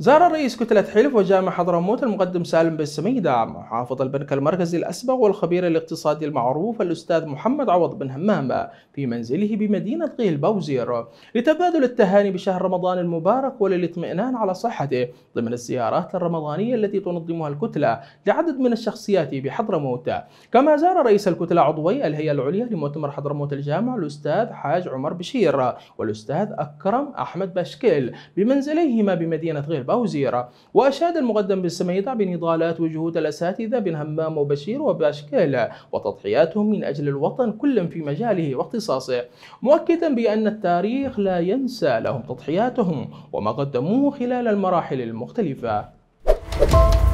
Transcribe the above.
زار الرئيس كتلة حلف وجامع حضرموت المقدم سالم بن سميدة محافظ البنك المركزي الأسبق والخبير الاقتصادي المعروف الأستاذ محمد عوض بن همام في منزله بمدينة قيل بوزير لتبادل التهاني بشهر رمضان المبارك وللاطمئنان على صحته ضمن الزيارات الرمضانية التي تنظمها الكتلة لعدد من الشخصيات بحضرموت كما زار رئيس الكتلة عضوي الهيئة العليا لمؤتمر حضرموت الجامع الأستاذ حاج عمر بشير والأستاذ أكرم أحمد بشكيل بمنزليهما بمدينة غير نائب أو وأشاد المقدم بالسميدع بنضالات وجهود الأساتذة بن همام وبشير وباشكيلة وتضحياتهم من أجل الوطن كل في مجاله واختصاصه مؤكدا بأن التاريخ لا ينسى لهم تضحياتهم وما قدموه خلال المراحل المختلفة